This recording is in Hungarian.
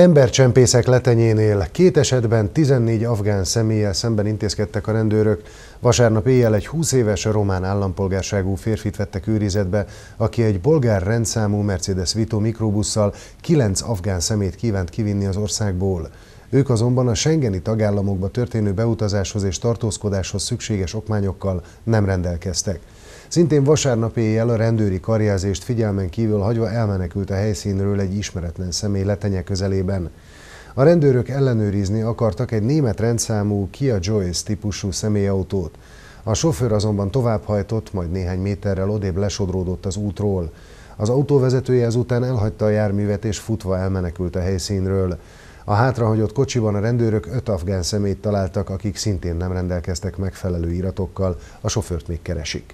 Embercsempészek letenyénél két esetben 14 afgán személlyel szemben intézkedtek a rendőrök. Vasárnap éjjel egy 20 éves román állampolgárságú férfit vettek őrizetbe, aki egy bolgár rendszámú Mercedes Vito mikrobusszal 9 afgán szemét kívánt kivinni az országból. Ők azonban a Schengeni tagállamokba történő beutazáshoz és tartózkodáshoz szükséges okmányokkal nem rendelkeztek. Szintén vasárnap éjjel a rendőri karjázést figyelmen kívül hagyva elmenekült a helyszínről egy ismeretlen személy letenye közelében. A rendőrök ellenőrizni akartak egy német rendszámú Kia Joyce típusú személyautót. A sofőr azonban továbbhajtott, majd néhány méterrel odébb lesodródott az útról. Az autóvezetője ezután elhagyta a járművet és futva elmenekült a helyszínről. A hátrahagyott kocsiban a rendőrök öt afgán szemét találtak, akik szintén nem rendelkeztek megfelelő iratokkal, a sofőrt még keresik.